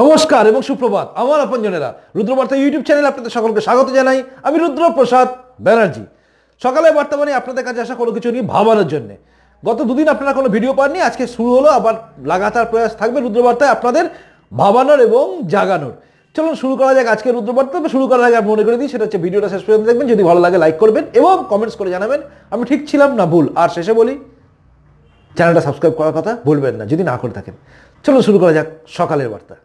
নমস্কার এবং সুপ্রভাত আমার আপনজনেরা রুদ্রবার্তা ইউটিউব চ্যানেলে আপনাদের সকলকে স্বাগত জানাই আমি রুদ্রপ্রসাদ ব্যানার্জি সকালে বার্তা মানে আপনাদের কাছে আসা কোনো কিছু নিয়ে ভাবানোর জন্য গত দুদিন আপনারা কোনো ভিডিও পাননি আজকে শুরু হলো আবার লাগাতার প্রয়াস থাকবে রুদ্রবার্তায় আপনাদের ভাবানোর এবং জাগানোর চলুন শুরু করা যাক আজকে রুদ্রবার্তা তবে শুরু করার আগে মনে করে দিই সেটা হচ্ছে ভিডিওটা শেষ পর্যন্ত দেখবেন যদি ভালো লাগে লাইক করবেন এবং কমেন্টস করে জানাবেন আমি ঠিক ছিলাম না ভুল আর শেষে বলি চ্যানেলটা সাবস্ক্রাইব করার কথা ভুলবেন না যদি না করে থাকেন চলুন শুরু করা যাক সকালের বার্তা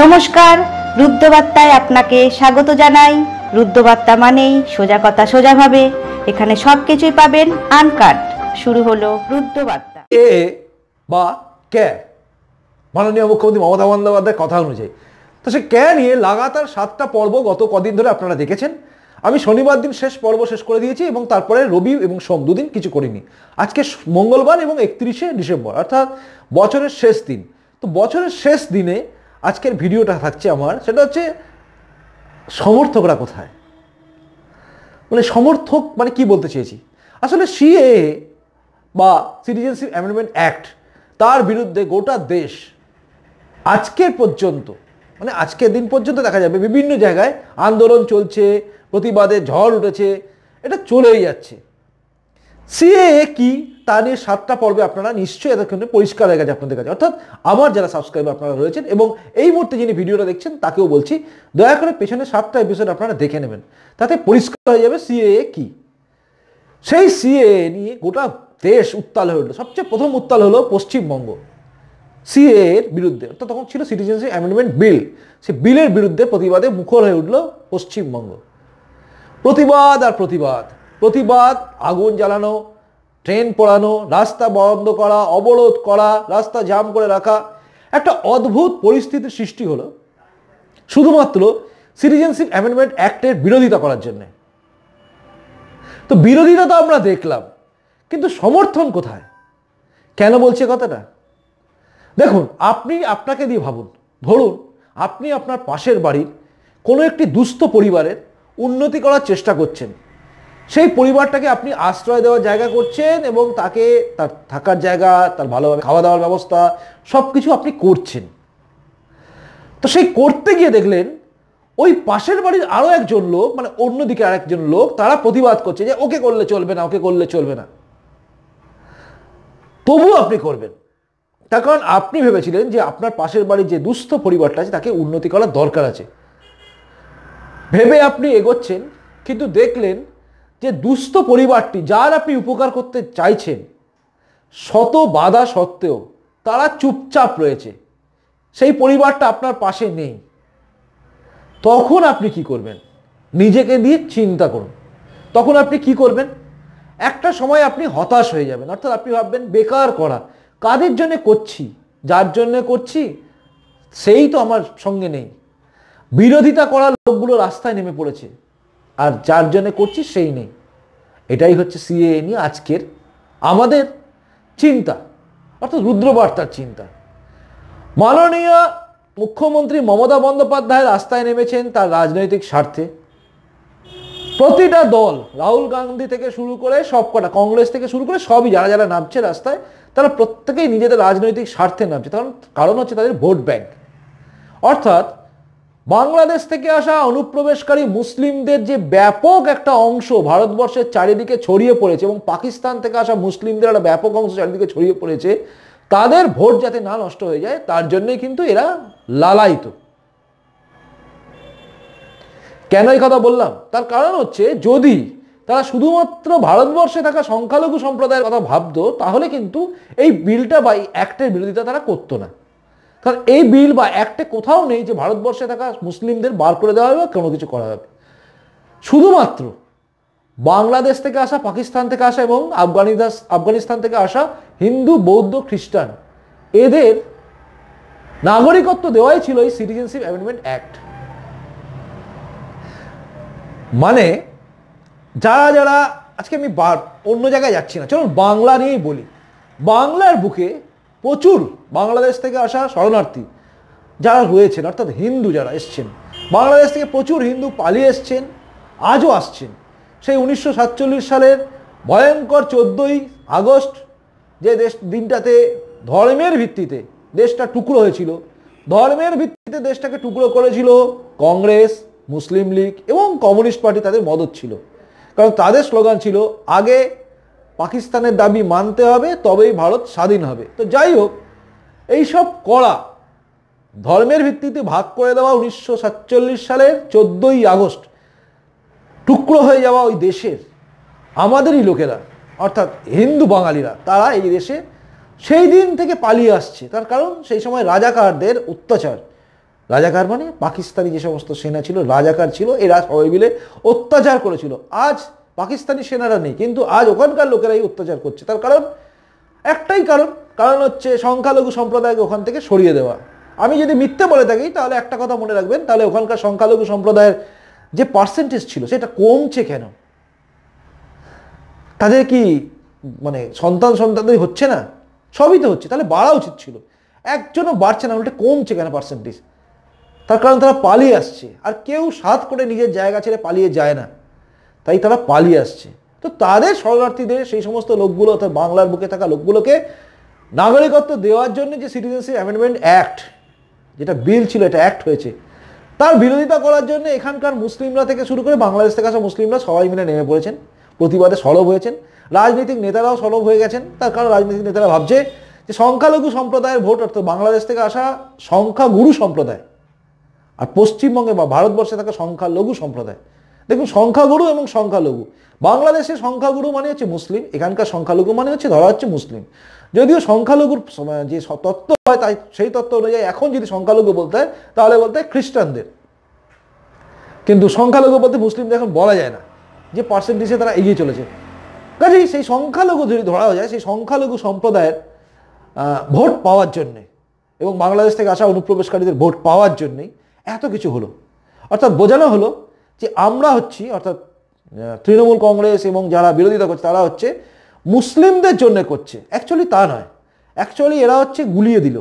নমস্কার রুদ্রবার্তায় আপনাকে স্বাগত জানাই রুদ্রবার্তা মানেই সোজা কথা সোজাভাবে এখানে সব কিছুই পাবেন আনকাট শুরু হলো রুদ্রবার্তা এ বা ক্যা মাননীয় মুখ্যমন্ত্রী মমতা বন্দ্যোপাধ্যায়ের কথা অনুযায়ী তো সে কে নিয়ে লাগাতার সাতটা পর্ব গত কদিন ধরে আপনারা দেখেছেন আমি শনিবার দিন শেষ পর্ব শেষ করে দিয়েছি এবং তারপরে রবি এবং সোম দুদিন কিছু করিনি আজকে মঙ্গলবার এবং একত্রিশে ডিসেম্বর অর্থাৎ বছরের শেষ দিন তো বছরের শেষ দিনে আজকের ভিডিওটা থাকছে আমার সেটা হচ্ছে সমর্থকরা কোথায় মানে সমর্থক মানে কি বলতে চেয়েছি আসলে সিএ বা সিটিজেনশিপ অ্যামেন্ডমেন্ট অ্যাক্ট তার বিরুদ্ধে গোটা দেশ আজকের পর্যন্ত মানে আজকের দিন পর্যন্ত দেখা যাবে বিভিন্ন জায়গায় আন্দোলন চলছে প্রতিবাদে ঝড় উঠেছে এটা চলেই যাচ্ছে সিএএ কি তা নিয়ে সাতটা পর্বে আপনারা নিশ্চয়ই এতক্ষণ পরিষ্কার হয়ে গেছে আপনাদের কাছে অর্থাৎ আমার যারা সাবস্ক্রাইবার আপনারা রয়েছেন এবং এই মুহূর্তে যিনি ভিডিওটা দেখছেন তাকেও বলছি দয়া করে পেছনে সাতটা এপিসোড আপনারা দেখে নেবেন তাতে পরিষ্কার হয়ে যাবে সিএএ কি সেই সিএএ নিয়ে গোটা দেশ উত্তাল হয়ে উঠলো সবচেয়ে প্রথম উত্তাল হলো পশ্চিমবঙ্গ সিএ এর বিরুদ্ধে অর্থাৎ তখন ছিল সিটিজেনশিপ অ্যামেন্ডমেন্ট বিল সে বিলের বিরুদ্ধে প্রতিবাদে মুখর হয়ে উঠল পশ্চিমবঙ্গ প্রতিবাদ আর প্রতিবাদ প্রতিবাদ আগুন জ্বালানো ট্রেন পড়ানো রাস্তা বন্ধ করা অবরোধ করা রাস্তা জাম করে রাখা একটা অদ্ভুত পরিস্থিতির সৃষ্টি হলো শুধুমাত্র সিটিজেনশিপ অ্যামেন্ডমেন্ট অ্যাক্টের বিরোধিতা করার জন্যে তো বিরোধিতা তো আমরা দেখলাম কিন্তু সমর্থন কোথায় কেন বলছে কথাটা দেখুন আপনি আপনাকে দিয়ে ভাবুন ধরুন আপনি আপনার পাশের বাড়ির কোনো একটি দুস্থ পরিবারের উন্নতি করার চেষ্টা করছেন সেই পরিবারটাকে আপনি আশ্রয় দেওয়ার জায়গা করছেন এবং তাকে তার থাকার জায়গা তার ভালোভাবে খাওয়া দাওয়ার ব্যবস্থা সব কিছু আপনি করছেন তো সেই করতে গিয়ে দেখলেন ওই পাশের বাড়ির আরও একজন লোক মানে অন্যদিকে আর একজন লোক তারা প্রতিবাদ করছে যে ওকে করলে চলবে না ওকে করলে চলবে না তবু আপনি করবেন তার কারণ আপনি ভেবেছিলেন যে আপনার পাশের বাড়ির যে দুস্থ পরিবারটা আছে তাকে উন্নতি করার দরকার আছে ভেবে আপনি এগোচ্ছেন কিন্তু দেখলেন যে দুস্থ পরিবারটি যার আপনি উপকার করতে চাইছেন শত বাধা সত্ত্বেও তারা চুপচাপ রয়েছে সেই পরিবারটা আপনার পাশে নেই তখন আপনি কি করবেন নিজেকে নিয়ে চিন্তা করুন তখন আপনি কি করবেন একটা সময় আপনি হতাশ হয়ে যাবেন অর্থাৎ আপনি ভাববেন বেকার করা কাদের জন্য করছি যার জন্য করছি সেই তো আমার সঙ্গে নেই বিরোধিতা করা লোকগুলো রাস্তায় নেমে পড়েছে আর চারজনে করছি সেই নেই এটাই হচ্ছে সিএএ নিয়ে আজকের আমাদের চিন্তা অর্থাৎ রুদ্রবার্তার চিন্তা মাননীয় মুখ্যমন্ত্রী মমতা বন্দ্যোপাধ্যায় রাস্তায় নেমেছেন তার রাজনৈতিক স্বার্থে প্রতিটা দল রাহুল গান্ধী থেকে শুরু করে সবকটা কংগ্রেস থেকে শুরু করে সবই যারা যারা নামছে রাস্তায় তারা প্রত্যেকেই নিজেদের রাজনৈতিক স্বার্থে নামছে কারণ কারণ হচ্ছে তাদের ভোট ব্যাংক অর্থাৎ বাংলাদেশ থেকে আসা অনুপ্রবেশকারী মুসলিমদের যে ব্যাপক একটা অংশ ভারতবর্ষের চারিদিকে ছড়িয়ে পড়েছে এবং পাকিস্তান থেকে আসা মুসলিমদের একটা ব্যাপক অংশ চারিদিকে ছড়িয়ে পড়েছে তাদের ভোট যাতে না নষ্ট হয়ে যায় তার জন্যই কিন্তু এরা লালায়িত কেন এই কথা বললাম তার কারণ হচ্ছে যদি তারা শুধুমাত্র ভারতবর্ষে থাকা সংখ্যালঘু সম্প্রদায়ের কথা ভাবতো তাহলে কিন্তু এই বিলটা বা এই অ্যাক্টের বিরোধিতা তারা করতো না কারণ এই বিল বা অ্যাক্টে কোথাও নেই যে ভারতবর্ষে থাকা মুসলিমদের বার করে দেওয়া হবে বা কোনো কিছু করা হবে শুধুমাত্র বাংলাদেশ থেকে আসা পাকিস্তান থেকে আসা এবং আফগানিদাস আফগানিস্তান থেকে আসা হিন্দু বৌদ্ধ খ্রিস্টান এদের নাগরিকত্ব দেওয়াই ছিল এই সিটিজেনশিপ অ্যামেন্ডমেন্ট অ্যাক্ট মানে যারা যারা আজকে আমি অন্য জায়গায় যাচ্ছি না চলুন বাংলা নিয়েই বলি বাংলার বুকে প্রচুর বাংলাদেশ থেকে আসা শরণার্থী যারা রয়েছেন অর্থাৎ হিন্দু যারা এসছেন বাংলাদেশ থেকে প্রচুর হিন্দু পালিয়ে এসছেন আজও আসছেন সেই উনিশশো সালের ভয়ঙ্কর চোদ্দোই আগস্ট যে দেশ দিনটাতে ধর্মের ভিত্তিতে দেশটা টুকরো হয়েছিল ধর্মের ভিত্তিতে দেশটাকে টুকরো করেছিল কংগ্রেস মুসলিম লীগ এবং কমিউনিস্ট পার্টি তাদের মদত ছিল কারণ তাদের স্লোগান ছিল আগে পাকিস্তানের দাবি মানতে হবে তবেই ভারত স্বাধীন হবে তো যাই হোক এইসব করা ধর্মের ভিত্তিতে ভাগ করে দেওয়া উনিশশো সালের চোদ্দোই আগস্ট টুকরো হয়ে যাওয়া ওই দেশের আমাদেরই লোকেরা অর্থাৎ হিন্দু বাঙালিরা তারা এই দেশে সেই দিন থেকে পালিয়ে আসছে তার কারণ সেই সময় রাজাকারদের অত্যাচার রাজাকার মানে পাকিস্তানি যে সমস্ত সেনা ছিল রাজাকার ছিল এরা সবাই মিলে অত্যাচার করেছিল আজ পাকিস্তানি সেনারা নেই কিন্তু আজ ওখানকার লোকেরাই অত্যাচার করছে তার কারণ একটাই কারণ কারণ হচ্ছে সংখ্যালঘু সম্প্রদায়কে ওখান থেকে সরিয়ে দেওয়া আমি যদি মিথ্যে বলে থাকি তাহলে একটা কথা মনে রাখবেন তাহলে ওখানকার সংখ্যালঘু সম্প্রদায়ের যে পার্সেন্টেজ ছিল সেটা কমছে কেন তাদের কি মানে সন্তান সন্তানদের হচ্ছে না সবই তো হচ্ছে তাহলে বাড়া উচিত ছিল একজনও বাড়ছে না উল্টে কমছে কেন পার্সেন্টেজ তার কারণ তারা পালিয়ে আসছে আর কেউ সাত করে নিজের জায়গা ছেড়ে পালিয়ে যায় না তাই তারা পালিয়ে আসছে তো তাদের শরণার্থীদের সেই সমস্ত লোকগুলো অর্থাৎ বাংলার বুকে থাকা লোকগুলোকে নাগরিকত্ব দেওয়ার জন্য যে সিটিজেনশিপ অ্যামেন্ডমেন্ট অ্যাক্ট যেটা বিল ছিল এটা অ্যাক্ট হয়েছে তার বিরোধিতা করার জন্য এখানকার মুসলিমরা থেকে শুরু করে বাংলাদেশ থেকে আসা মুসলিমরা সবাই মিলে নেমে পড়েছেন প্রতিবাদে সরব হয়েছেন রাজনৈতিক নেতারাও সরব হয়ে গেছেন তার কারণ রাজনৈতিক নেতারা ভাবছে যে সংখ্যালঘু সম্প্রদায়ের ভোট অর্থাৎ বাংলাদেশ থেকে আসা সংখ্যাগুরু সম্প্রদায় আর পশ্চিমবঙ্গে বা ভারতবর্ষে থাকা সংখ্যালঘু সম্প্রদায় দেখুন সংখ্যাগুরু এবং সংখ্যালঘু বাংলাদেশে সংখ্যাগুরু মানে হচ্ছে মুসলিম এখানকার সংখ্যালঘু মানে হচ্ছে ধরা হচ্ছে মুসলিম যদিও সংখ্যালঘুর যে তত্ত্ব হয় তাই সেই তত্ত্ব অনুযায়ী এখন যদি সংখ্যালঘু বলতে হয় তাহলে বলতে হয় খ্রিস্টানদের কিন্তু সংখ্যালঘু বলতে মুসলিমদের এখন বলা যায় না যে পার্সেন্টেজে তারা এগিয়ে চলেছে কাজেই সেই সংখ্যালঘু যদি ধরা যায় সেই সংখ্যালঘু সম্প্রদায়ের ভোট পাওয়ার জন্যে এবং বাংলাদেশ থেকে আসা অনুপ্রবেশকারীদের ভোট পাওয়ার জন্যেই এত কিছু হলো অর্থাৎ বোঝানো হলো যে আমরা হচ্ছি অর্থাৎ তৃণমূল কংগ্রেস এবং যারা বিরোধিতা করছে তারা হচ্ছে মুসলিমদের জন্য করছে অ্যাকচুয়ালি তা নয় অ্যাকচুয়ালি এরা হচ্ছে গুলিয়ে দিল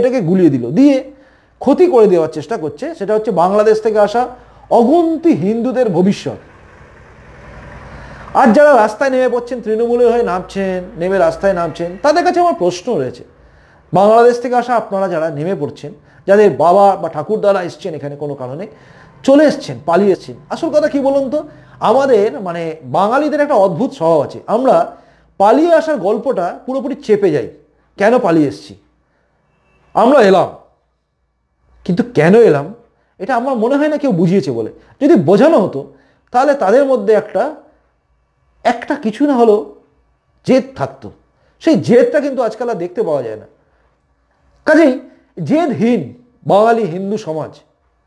এটাকে গুলিয়ে দিল দিয়ে ক্ষতি করে দেওয়ার চেষ্টা করছে সেটা হচ্ছে বাংলাদেশ থেকে আসা অগুন্তি হিন্দুদের ভবিষ্যৎ আর যারা রাস্তায় নেমে পড়ছেন তৃণমূলের হয়ে নামছেন নেমে রাস্তায় নামছেন তাদের কাছে আমার প্রশ্ন রয়েছে বাংলাদেশ থেকে আসা আপনারা যারা নেমে পড়ছেন যাদের বাবা বা ঠাকুরদারা এসছেন এখানে কোনো কারণে চলে এসছেন পালিয়ে এসছেন আসল কথা কি বলুন তো আমাদের মানে বাঙালিদের একটা অদ্ভুত স্বভাব আছে আমরা পালিয়ে আসার গল্পটা পুরোপুরি চেপে যাই কেন পালিয়ে এসছি আমরা এলাম কিন্তু কেন এলাম এটা আমার মনে হয় না কেউ বুঝিয়েছে বলে যদি বোঝানো হতো তাহলে তাদের মধ্যে একটা একটা কিছু না হলো জেদ থাকতো সেই জেদটা কিন্তু আজকাল আর দেখতে পাওয়া যায় না কাজেই জেদহীন বাঙালি হিন্দু সমাজ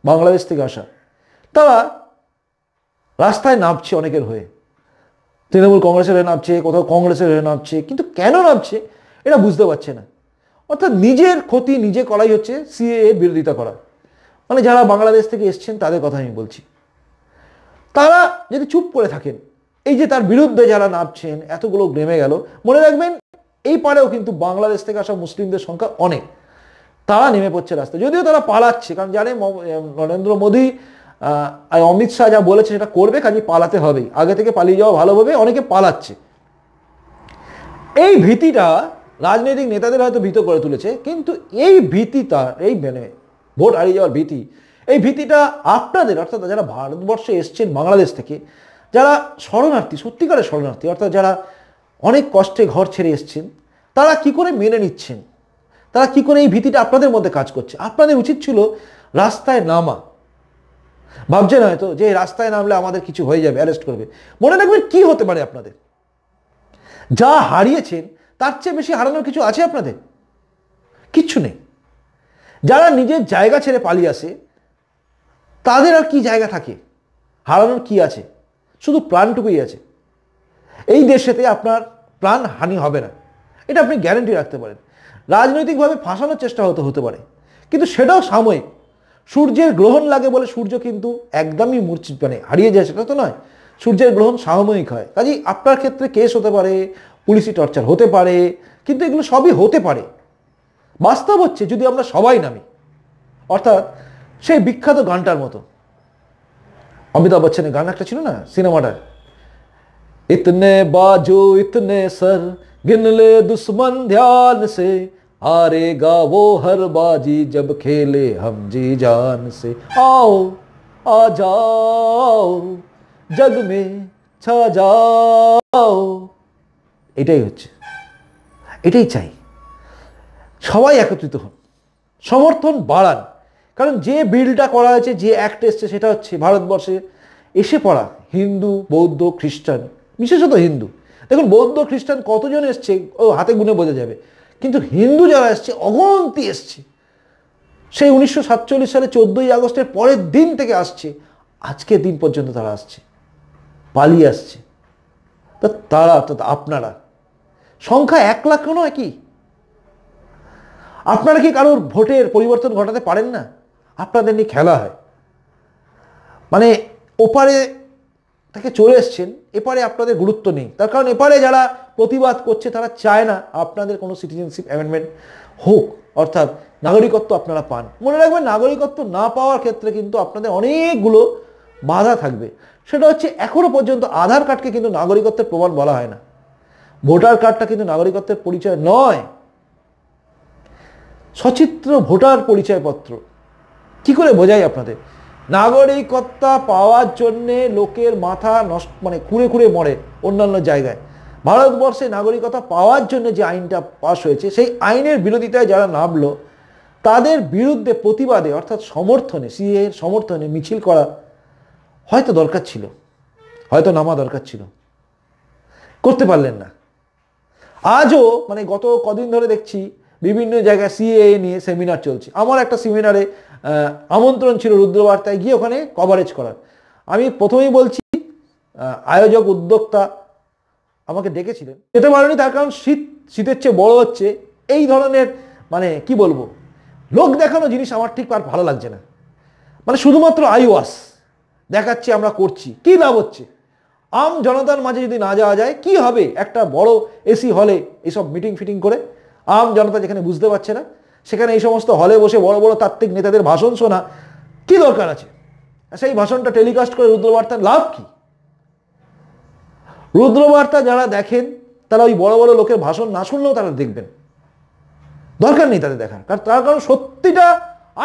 বাংলাদেশ থেকে আসা তারা রাস্তায় নামছে অনেকের হয়ে তৃণমূল কংগ্রেসের হয়ে নামছে কোথাও কংগ্রেসের হয়ে নামছে কিন্তু কেন নামছে এটা বুঝতে পারছে না অর্থাৎ নিজের ক্ষতি নিজে করাই হচ্ছে সিএ এর বিরোধিতা করা মানে যারা বাংলাদেশ থেকে এসছেন তাদের কথা আমি বলছি তারা যদি চুপ করে থাকেন এই যে তার বিরুদ্ধে যারা নামছেন এতগুলো নেমে গেল মনে রাখবেন এই পারেও কিন্তু বাংলাদেশ থেকে আসা মুসলিমদের সংখ্যা অনেক তারা নেমে পড়ছে রাস্তায় যদিও তারা পালাচ্ছে কারণ জানে নরেন্দ্র মোদী আর অমিত শাহ যা বলেছে সেটা করবে কাজে পালাতে হবে আগে থেকে পালিয়ে যাওয়া ভালোভাবে অনেকে পালাচ্ছে এই ভীতিটা রাজনৈতিক নেতাদের হয়তো ভীত করে তুলেছে কিন্তু এই ভীতিটা এই মানে ভোট হারিয়ে যাওয়ার ভীতি এই ভীতিটা আপনাদের অর্থাৎ যারা ভারতবর্ষে এসছেন বাংলাদেশ থেকে যারা শরণার্থী সত্যিকারের শরণার্থী অর্থাৎ যারা অনেক কষ্টে ঘর ছেড়ে এসছেন তারা কি করে মেনে নিচ্ছেন তারা কি করে এই ভীতিটা আপনাদের মধ্যে কাজ করছে আপনাদের উচিত ছিল রাস্তায় নামা ভাবছেন হয়তো যে রাস্তায় নামলে আমাদের কিছু হয়ে যাবে অ্যারেস্ট করবে মনে রাখবেন কি হতে পারে আপনাদের যা হারিয়েছেন তার চেয়ে বেশি হারানোর কিছু আছে আপনাদের কিচ্ছু নেই যারা নিজের জায়গা ছেড়ে পালিয়ে আসে তাদের আর কি জায়গা থাকে হারানোর কি আছে শুধু প্রাণটুকুই আছে এই দেশেতে আপনার প্রাণ হানি হবে না এটা আপনি গ্যারেন্টি রাখতে পারেন রাজনৈতিকভাবে ফাঁসানোর চেষ্টা হতে হতে পারে কিন্তু সেটাও সাময়িক সূর্যের গ্রহণ লাগে বলে সূর্য কিন্তু একদমই মূর্ছি মানে হারিয়ে যায় সেটা তো নয় সূর্যের গ্রহণ সাময়িক হয় কাজেই আপনার ক্ষেত্রে কেস হতে পারে পুলিশি টর্চার হতে পারে কিন্তু এগুলো সবই হতে পারে বাস্তব হচ্ছে যদি আমরা সবাই নামি অর্থাৎ সেই বিখ্যাত গানটার মতো অমিতাভ বচ্চনের গান একটা ছিল না সিনেমাটার ইতনে বাজো ইতনে সর গিনলে দুশ্মন ধ্যান সে हारेगा वो हर बाजी जब खेले हम जी जान से आओ आ যাও জগ মে ছা যাও এটাই হচ্ছে এটাই চাই সবাই একত্রিত হন সমর্থন বাড়ান কারণ যে বিলটা করা হয়েছে যে অ্যাক্ট এসছে সেটা হচ্ছে ভারতবর্ষে এসে পড়া হিন্দু বৌদ্ধ খ্রিস্টান বিশেষত হিন্দু দেখুন বৌদ্ধ খ্রিস্টান কতজন এসছে ও হাতে গুনে বোঝা যাবে কিন্তু হিন্দু যারা এসছে অগন্তি এসছে সেই উনিশশো সালে চোদ্দোই আগস্টের পরের দিন থেকে আসছে আজকের দিন পর্যন্ত তারা আসছে পালিয়ে আসছে তা তারা আপনারা সংখ্যা এক লাখ নয় কি আপনারা কি কারোর ভোটের পরিবর্তন ঘটাতে পারেন না আপনাদের নিয়ে খেলা হয় মানে ওপারে তাকে চলে এসছেন এপারে আপনাদের গুরুত্ব নেই তার কারণ এপারে যারা প্রতিবাদ করছে তারা চায় না আপনাদের কোনো সিটিজেনশিপ অ্যামেন্ডমেন্ট হোক অর্থাৎ নাগরিকত্ব আপনারা পান মনে রাখবেন নাগরিকত্ব না পাওয়ার ক্ষেত্রে কিন্তু আপনাদের অনেকগুলো বাধা থাকবে সেটা হচ্ছে এখনও পর্যন্ত আধার কার্ডকে কিন্তু নাগরিকত্বের প্রমাণ বলা হয় না ভোটার কার্ডটা কিন্তু নাগরিকত্বের পরিচয় নয় সচিত্র ভোটার পরিচয়পত্র কি করে বোঝাই আপনাদের নাগরিকত্বা পাওয়ার জন্যে লোকের মাথা নষ্ট মানে খুঁড়ে খুঁড়ে মরে অন্যান্য জায়গায় ভারতবর্ষে নাগরিকতা পাওয়ার জন্য যে আইনটা পাশ হয়েছে সেই আইনের বিরোধিতায় যারা নামলো তাদের বিরুদ্ধে প্রতিবাদে অর্থাৎ সমর্থনে সিএ সমর্থনে মিছিল করা হয়তো দরকার ছিল হয়তো নামা দরকার ছিল করতে পারলেন না আজও মানে গত কদিন ধরে দেখছি বিভিন্ন জায়গায় সিএ নিয়ে সেমিনার চলছে আমার একটা সেমিনারে আমন্ত্রণ ছিল রুদ্রবার্তায় গিয়ে ওখানে কভারেজ করার আমি প্রথমেই বলছি আয়োজক উদ্যোক্তা আমাকে ডেকেছিলেন যেতে পারেনি তার কারণ শীত শীতের চেয়ে বড় হচ্ছে এই ধরনের মানে কি বলবো লোক দেখানো জিনিস আমার ঠিক আর ভালো লাগছে না মানে শুধুমাত্র আইওয়াস দেখাচ্ছি আমরা করছি কি লাভ হচ্ছে আম জনতার মাঝে যদি না যাওয়া যায় কি হবে একটা বড় এসি হলে এসব মিটিং ফিটিং করে আম জনতা যেখানে বুঝতে পারছে না সেখানে এই সমস্ত হলে বসে বড় বড় তাত্ত্বিক নেতাদের ভাষণ শোনা কি দরকার আছে সেই ভাষণটা টেলিকাস্ট করে রুদ্রবার্তা লাভ কি রুদ্রবার্তা যারা দেখেন তারা ওই বড় বড় লোকের ভাষণ না শুনলেও তারা দেখবেন দরকার নেই তাদের দেখার কারণ তার কারণ সত্যিটা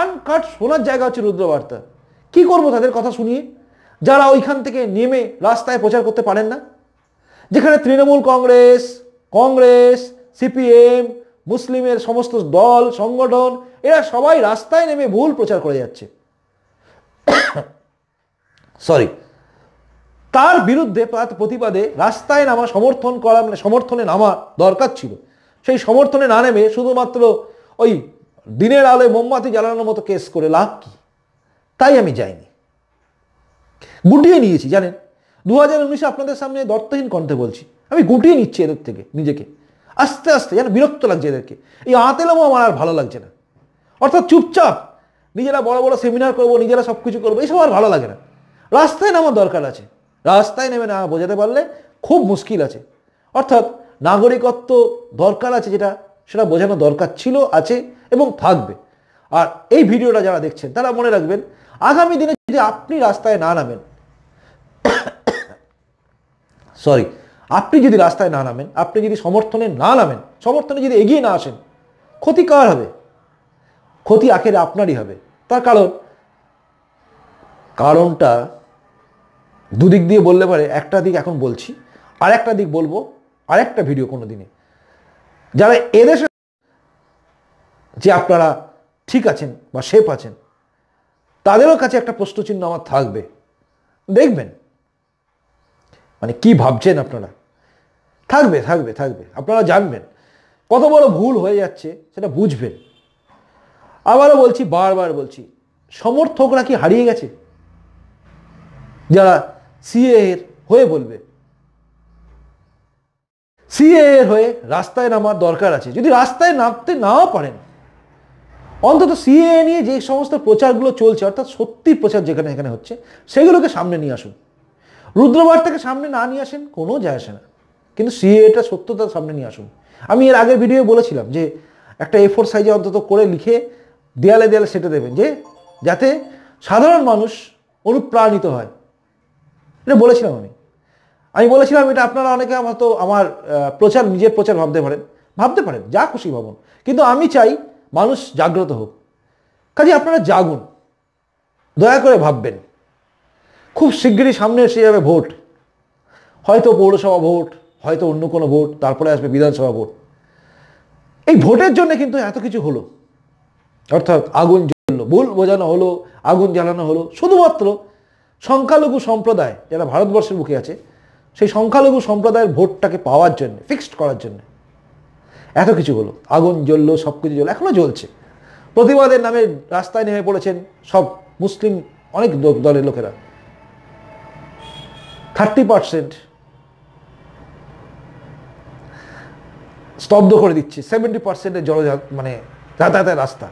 আনকাট শোনার জায়গা হচ্ছে রুদ্রবার্তা কি করব তাদের কথা শুনিয়ে যারা ওইখান থেকে নেমে রাস্তায় প্রচার করতে পারেন না যেখানে তৃণমূল কংগ্রেস কংগ্রেস সিপিএম মুসলিমের সমস্ত দল সংগঠন এরা সবাই রাস্তায় নেমে ভুল প্রচার করে যাচ্ছে সরি তার বিরুদ্ধে প্রতিবাদে রাস্তায় নামা সমর্থন করা মানে সমর্থনে নামা দরকার ছিল সেই সমর্থনে না নেমে শুধুমাত্র ওই দিনের আলোয় মোমবাতি জ্বালানোর মতো কেস করে লাভ কি তাই আমি যাইনি গুটিয়ে নিয়েছি জানেন দু হাজার আপনাদের সামনে দর্তহীন কণ্ঠে বলছি আমি গুটিয়ে নিচ্ছি এদের থেকে নিজেকে আস্তে আস্তে যেন বিরক্ত লাগছে এদেরকে এই আতেলামও আমার আর ভালো লাগছে না অর্থাৎ চুপচাপ নিজেরা বড় বড় সেমিনার করব নিজেরা সব কিছু করবো এইসব আর ভালো লাগে না রাস্তায় নামার দরকার আছে রাস্তায় নেমে না বোঝাতে পারলে খুব মুশকিল আছে অর্থাৎ নাগরিকত্ব দরকার আছে যেটা সেটা বোঝানো দরকার ছিল আছে এবং থাকবে আর এই ভিডিওটা যারা দেখছেন তারা মনে রাখবেন আগামী দিনে যদি আপনি রাস্তায় না নামেন সরি আপনি যদি রাস্তায় না নামেন আপনি যদি সমর্থনে না নামেন সমর্থনে যদি এগিয়ে না আসেন ক্ষতি কার হবে ক্ষতি আখের আপনারই হবে তার কারণ কারণটা দুদিক দিয়ে বললে পারে একটা দিক এখন বলছি আর একটা দিক বলবো আর একটা ভিডিও কোনো দিনে যারা এদেশে যে আপনারা ঠিক আছেন বা সেফ আছেন তাদেরও কাছে একটা প্রশ্নচিহ্ন আমার থাকবে দেখবেন মানে কি ভাবছেন আপনারা থাকবে থাকবে থাকবে আপনারা জানবেন কত বড় ভুল হয়ে যাচ্ছে সেটা বুঝবেন আবারও বলছি বারবার বলছি সমর্থকরা কি হারিয়ে গেছে যারা সিএ এর হয়ে বলবে সিএ এর হয়ে রাস্তায় নামার দরকার আছে যদি রাস্তায় নামতে নাও পারেন অন্তত সিএ নিয়ে যে সমস্ত প্রচারগুলো চলছে অর্থাৎ সত্যি প্রচার যেখানে এখানে হচ্ছে সেগুলোকে সামনে নিয়ে আসুন রুদ্রবার্তাকে সামনে না নিয়ে আসেন কোনো যায় আসে না কিন্তু এটা সত্যতা সামনে নিয়ে আসুন আমি এর আগের ভিডিও বলেছিলাম যে একটা এ ফোর সাইজে অন্তত করে লিখে দেয়ালে দেয়ালে সেটা দেবেন যে যাতে সাধারণ মানুষ অনুপ্রাণিত হয় এটা বলেছিলাম আমি আমি বলেছিলাম এটা আপনারা অনেকে হয়তো আমার প্রচার নিজের প্রচার ভাবতে পারেন ভাবতে পারেন যা খুশি ভাবুন কিন্তু আমি চাই মানুষ জাগ্রত হোক কাজে আপনারা জাগুন দয়া করে ভাববেন খুব শিগগিরই সামনে এসে যাবে ভোট হয়তো পৌরসভা ভোট হয়তো অন্য কোনো ভোট তারপরে আসবে বিধানসভা ভোট এই ভোটের জন্য কিন্তু এত কিছু হলো অর্থাৎ আগুন জ্বললো ভুল বোঝানো হলো আগুন জ্বালানো হলো শুধুমাত্র সংখ্যালঘু সম্প্রদায় যারা ভারতবর্ষের মুখে আছে সেই সংখ্যালঘু সম্প্রদায়ের ভোটটাকে পাওয়ার জন্য ফিক্সড করার জন্য এত কিছু হলো আগুন জ্বললো সব কিছু জ্বল এখনও জ্বলছে প্রতিবাদের নামে রাস্তায় নেমে পড়েছেন সব মুসলিম অনেক দলের লোকেরা থার্টি পারসেন্ট স্তব্ধ করে দিচ্ছে সেভেন্টি পার্সেন্টের জল মানে যাতায়াতের রাস্তা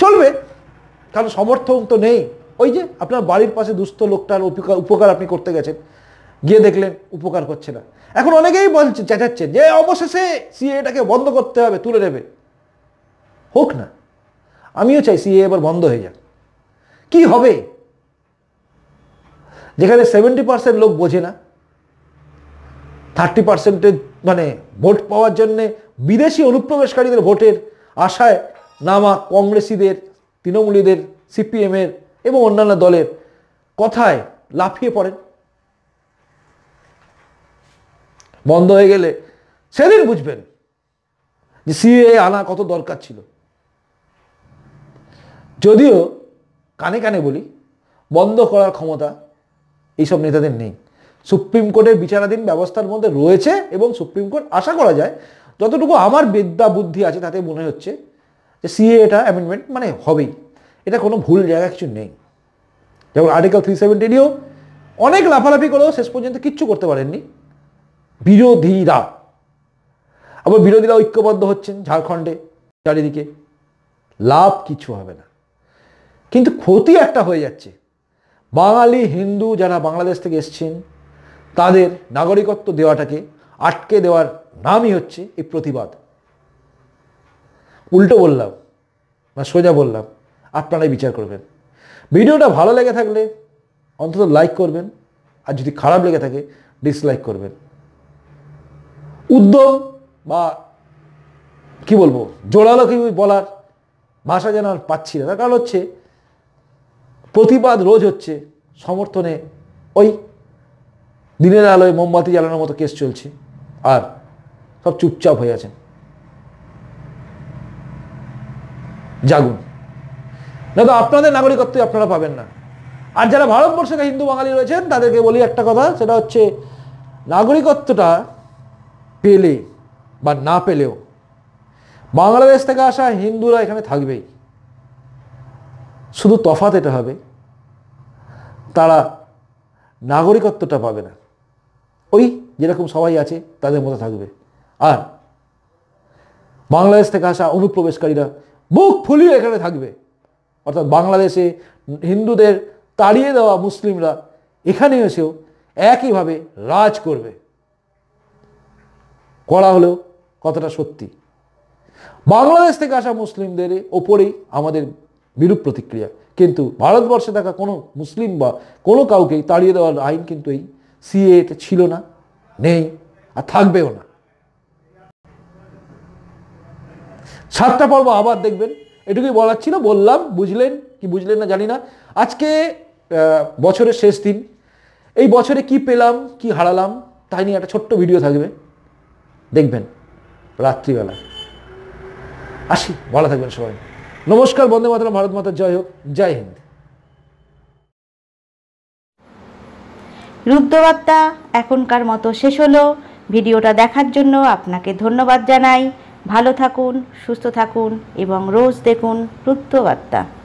চলবে কারণ সমর্থন তো নেই ওই যে আপনার বাড়ির পাশে দুস্থ লোকটার উপকার উপকার আপনি করতে গেছেন গিয়ে দেখলেন উপকার করছে না এখন অনেকেই বলছে চেঁচাচ্ছেন যে অবশেষে সিএটাকে বন্ধ করতে হবে তুলে নেবে হোক না আমিও চাই সিএ এবার বন্ধ হয়ে যাক কি হবে যেখানে সেভেন্টি পার্সেন্ট লোক বোঝে না থার্টি পার্সেন্টের মানে ভোট পাওয়ার জন্যে বিদেশি অনুপ্রবেশকারীদের ভোটের আশায় নামা কংগ্রেসিদের তৃণমূলীদের সিপিএমের এবং অন্যান্য দলের কথায় লাফিয়ে পড়েন বন্ধ হয়ে গেলে সেদিন বুঝবেন যে সিএ আনা কত দরকার ছিল যদিও কানে কানে বলি বন্ধ করার ক্ষমতা এইসব নেতাদের নেই সুপ্রিম কোর্টের বিচারাধীন ব্যবস্থার মধ্যে রয়েছে এবং সুপ্রিম কোর্ট আশা করা যায় যতটুকু আমার বিদ্যা বুদ্ধি আছে তাতে মনে হচ্ছে যে সিএ এটা অ্যামেন্ডমেন্ট মানে হবেই এটা কোনো ভুল জায়গা কিছু নেই যেমন আর্টিকেল থ্রি সেভেন্টিনিও অনেক লাফালাফি করেও শেষ পর্যন্ত কিচ্ছু করতে পারেননি বিরোধীরা আবার বিরোধীরা ঐক্যবদ্ধ হচ্ছেন ঝাড়খণ্ডে চারিদিকে লাভ কিছু হবে না কিন্তু ক্ষতি একটা হয়ে যাচ্ছে বাঙালি হিন্দু যারা বাংলাদেশ থেকে এসছেন তাদের নাগরিকত্ব দেওয়াটাকে আটকে দেওয়ার নামই হচ্ছে এই প্রতিবাদ উল্টো বললাম বা সোজা বললাম আপনারাই বিচার করবেন ভিডিওটা ভালো লেগে থাকলে অন্তত লাইক করবেন আর যদি খারাপ লেগে থাকে ডিসলাইক করবেন উদ্যম বা কি বলবো জোরালো কি বলার ভাষা যেন আর পাচ্ছি না তার কারণ হচ্ছে প্রতিবাদ রোজ হচ্ছে সমর্থনে ওই দিনের আলোয় মোমবাতি জ্বালানোর মতো কেস চলছে আর সব চুপচাপ হয়ে আছেন জাগুন না তো আপনাদের নাগরিকত্বই আপনারা পাবেন না আর যারা ভারতবর্ষে হিন্দু বাঙালি রয়েছেন তাদেরকে বলি একটা কথা সেটা হচ্ছে নাগরিকত্বটা পেলে বা না পেলেও বাংলাদেশ থেকে আসা হিন্দুরা এখানে থাকবেই শুধু তফাত এটা হবে তারা নাগরিকত্বটা পাবে না ওই যেরকম সবাই আছে তাদের মতো থাকবে আর বাংলাদেশ থেকে আসা অনুপ্রবেশকারীরা মুখ ফুলিয়ে এখানে থাকবে অর্থাৎ বাংলাদেশে হিন্দুদের তাড়িয়ে দেওয়া মুসলিমরা এখানে এসেও একইভাবে রাজ করবে করা হলেও কথাটা সত্যি বাংলাদেশ থেকে আসা মুসলিমদের ওপরেই আমাদের বিরূপ প্রতিক্রিয়া কিন্তু ভারতবর্ষে থাকা কোনো মুসলিম বা কোনো কাউকেই তাড়িয়ে দেওয়ার আইন কিন্তু এই সিএতে ছিল না নেই আর থাকবেও না সাতটা পর্ব আবার দেখবেন এটুকুই বলার ছিল বললাম বুঝলেন কি বুঝলেন না জানি না আজকে বছরের শেষ দিন এই বছরে কি পেলাম কি হারালাম তাই নিয়ে একটা ছোট্ট ভিডিও থাকবে দেখবেন রাত্রিবেলা আসি ভালো থাকবেন সবাই নমস্কার বন্দে মাতারাম ভারত মাতার জয় হোক জয় হিন্দ রুদ্রবার্তা এখনকার মতো শেষ হলো ভিডিওটা দেখার জন্য আপনাকে ধন্যবাদ জানাই ভালো থাকুন সুস্থ থাকুন এবং রোজ দেখুন রুদ্রবার্তা